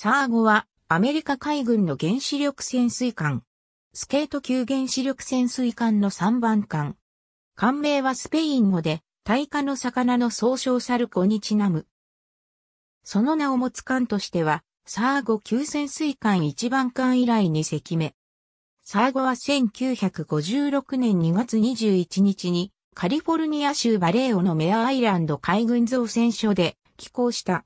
サーゴはアメリカ海軍の原子力潜水艦。スケート級原子力潜水艦の3番艦。艦名はスペイン語で、大化の魚の総称サルコにちなむ。その名を持つ艦としては、サーゴ級潜水艦1番艦以来2隻目。サーゴは1956年2月21日に、カリフォルニア州バレーオのメアアイランド海軍造船所で寄港した。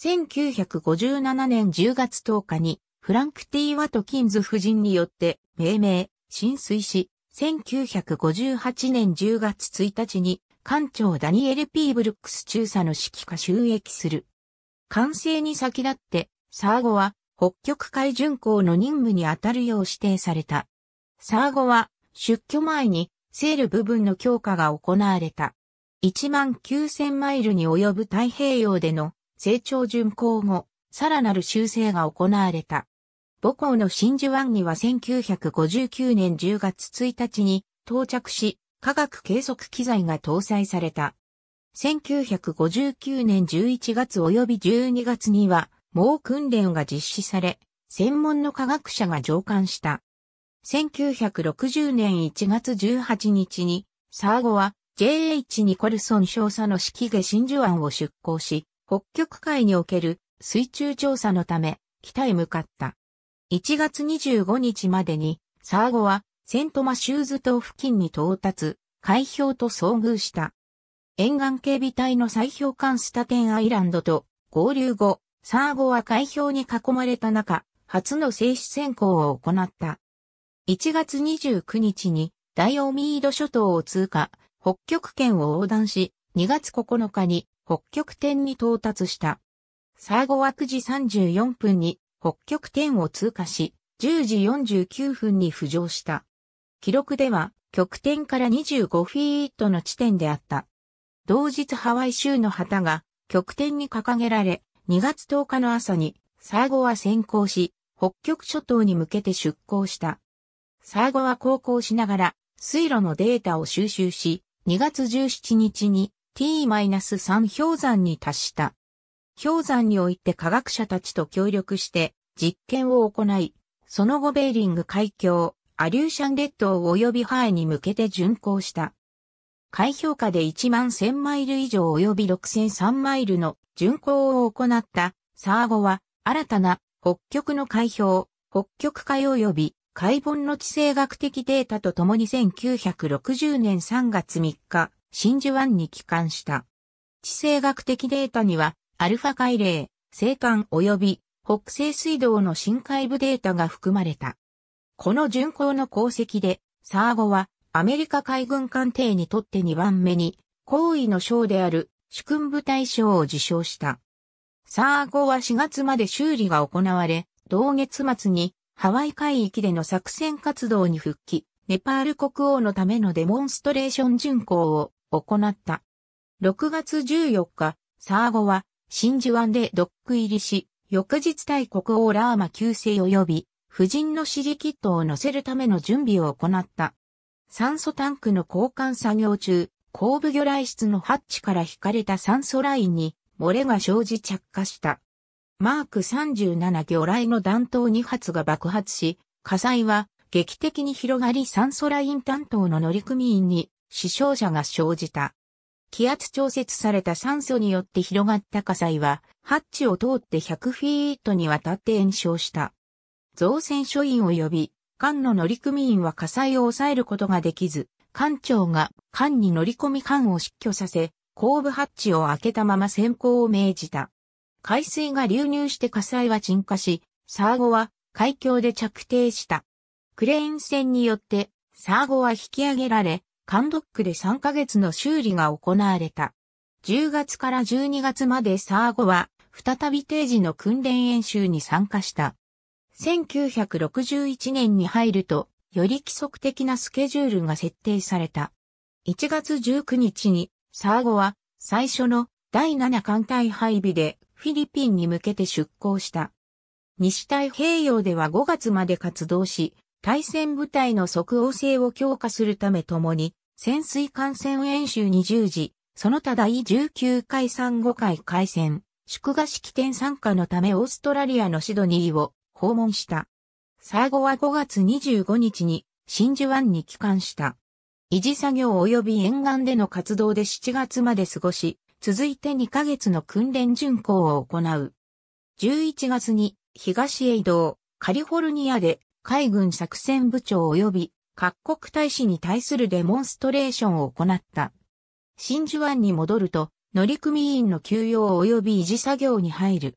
1957年10月10日に、フランク・ティー・ワトキンズ夫人によって命名、浸水し、1958年10月1日に、艦長ダニエル・ピー・ブルックス中佐の指揮下収益する。完成に先立って、サーゴは北極海巡航の任務に当たるよう指定された。サーゴは出去前にセール部分の強化が行われた。1万9000マイルに及ぶ太平洋での成長巡行後、さらなる修正が行われた。母校の真珠湾には1959年10月1日に到着し、科学計測機材が搭載された。1959年11月及び12月には、猛訓練が実施され、専門の科学者が上官した。1960年1月18日に、サーゴは JH ニコルソン少佐の指揮下真珠湾を出港し、北極海における水中調査のため、北へ向かった。1月25日までに、サーゴは、セントマシューズ島付近に到達、海氷と遭遇した。沿岸警備隊の砕氷艦スタテンアイランドと合流後、サーゴは海氷に囲まれた中、初の静止選考を行った。1月29日に、ダイオミード諸島を通過、北極圏を横断し、2月9日に北極点に到達した。最後は9時34分に北極点を通過し、10時49分に浮上した。記録では極点から25フィートの地点であった。同日ハワイ州の旗が極点に掲げられ、2月10日の朝に最後は先行し、北極諸島に向けて出港した。最後は航行しながら水路のデータを収集し、2月17日に t-3 氷山に達した。氷山において科学者たちと協力して実験を行い、その後ベーリング海峡、アリューシャン列島及びハエに向けて巡航した。海氷下で1万1000マイル以上及び6003マイルの巡航を行ったサーゴは新たな北極の海氷、北極海及び海本の地政学的データとともに1960年3月3日、真珠湾に帰還した。地政学的データには、アルファ海嶺、西端及び北西水道の深海部データが含まれた。この巡航の功績で、サーゴはアメリカ海軍艦艇にとって2番目に、高位の賞である主君部隊賞を受賞した。サーゴは4月まで修理が行われ、同月末にハワイ海域での作戦活動に復帰、ネパール国王のためのデモンストレーション巡航を行った。6月14日、サーゴは真珠湾でドック入りし、翌日大国王ラーマ旧世及び、夫人のシリキットを乗せるための準備を行った。酸素タンクの交換作業中、後部魚雷室のハッチから引かれた酸素ラインに漏れが生じ着火した。マーク37魚雷の弾頭2発が爆発し、火災は劇的に広がり酸素ライン担当の乗組員に死傷者が生じた。気圧調節された酸素によって広がった火災は、ハッチを通って100フィートにわたって炎症した。造船所員を呼び、艦の乗組員は火災を抑えることができず、艦長が艦に乗り込み艦を失去させ、後部ハッチを開けたまま先行を命じた。海水が流入して火災は沈下し、サーゴは海峡で着底した。クレーン船によってサーゴは引き上げられ、カンドックで3ヶ月の修理が行われた。10月から12月までサーゴは、再び定時の訓練演習に参加した。1961年に入ると、より規則的なスケジュールが設定された。1月19日に、サーゴは、最初の第7艦隊配備で、フィリピンに向けて出港した。西太平洋では5月まで活動し、対戦部隊の即応性を強化するためともに、潜水艦船演習に従事、その他第19回35回海戦、祝賀式典参加のためオーストラリアのシドニーを訪問した。最後は5月25日に真珠湾に帰還した。維持作業及び沿岸での活動で7月まで過ごし、続いて2ヶ月の訓練巡航を行う。11月に東へ移動、カリフォルニアで海軍作戦部長及び各国大使に対するデモンストレーションを行った。真珠湾に戻ると、乗組員の休養及び維持作業に入る。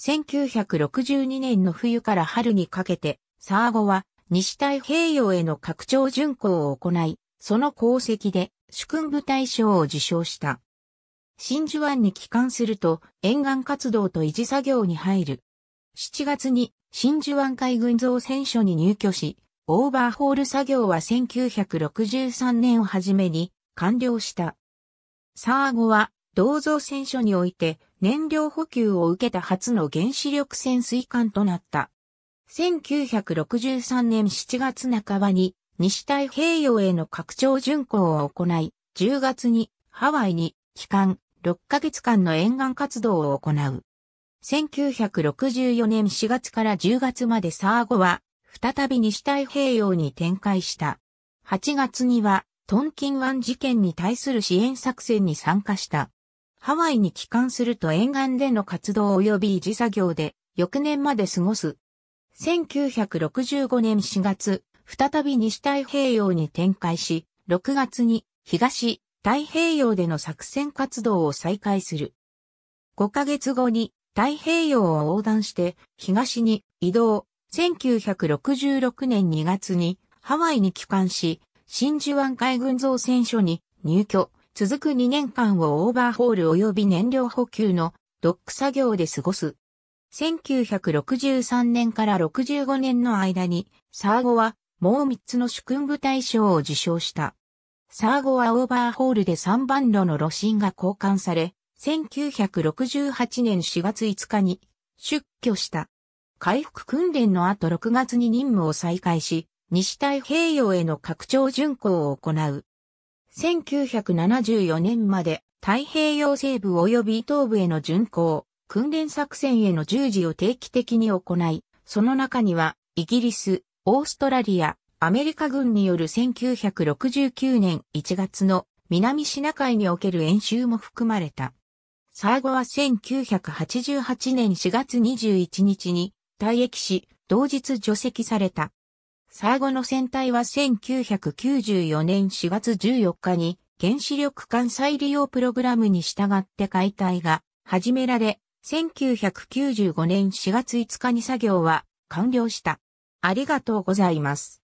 1962年の冬から春にかけて、サーゴは西太平洋への拡張巡航を行い、その功績で主君部大賞を受賞した。真珠湾に帰還すると沿岸活動と維持作業に入る。7月に真珠湾海軍造船所に入居し、オーバーホール作業は1963年をはじめに完了した。サーゴは同造船所において燃料補給を受けた初の原子力潜水艦となった。1963年7月半ばに西太平洋への拡張巡航を行い、10月にハワイに帰還6ヶ月間の沿岸活動を行う。1964年4月から10月までサーゴは、再び西太平洋に展開した。8月には、トンキン湾事件に対する支援作戦に参加した。ハワイに帰還すると沿岸での活動及び維持作業で、翌年まで過ごす。1965年4月、再び西太平洋に展開し、6月に東太平洋での作戦活動を再開する。5ヶ月後に太平洋を横断して東に移動、1966年2月にハワイに帰還し、真珠湾海軍造船所に入居、続く2年間をオーバーホール及び燃料補給のドック作業で過ごす。1963年から65年の間に、サーゴはもう3つの主君部大賞を受賞した。サーゴはオーバーホールで3番路の路心が交換され、1968年4月5日に出居した。回復訓練の後6月に任務を再開し、西太平洋への拡張巡航を行う。1974年まで太平洋西部及び東部への巡航、訓練作戦への従事を定期的に行い、その中にはイギリス、オーストラリア、アメリカ軍による1969年1月の南シナ海における演習も含まれた。最後は1988年4月21日に退役し、同日除籍された。最後の船体は1994年4月14日に原子力艦再利用プログラムに従って解体が始められ、1995年4月5日に作業は完了した。ありがとうございます。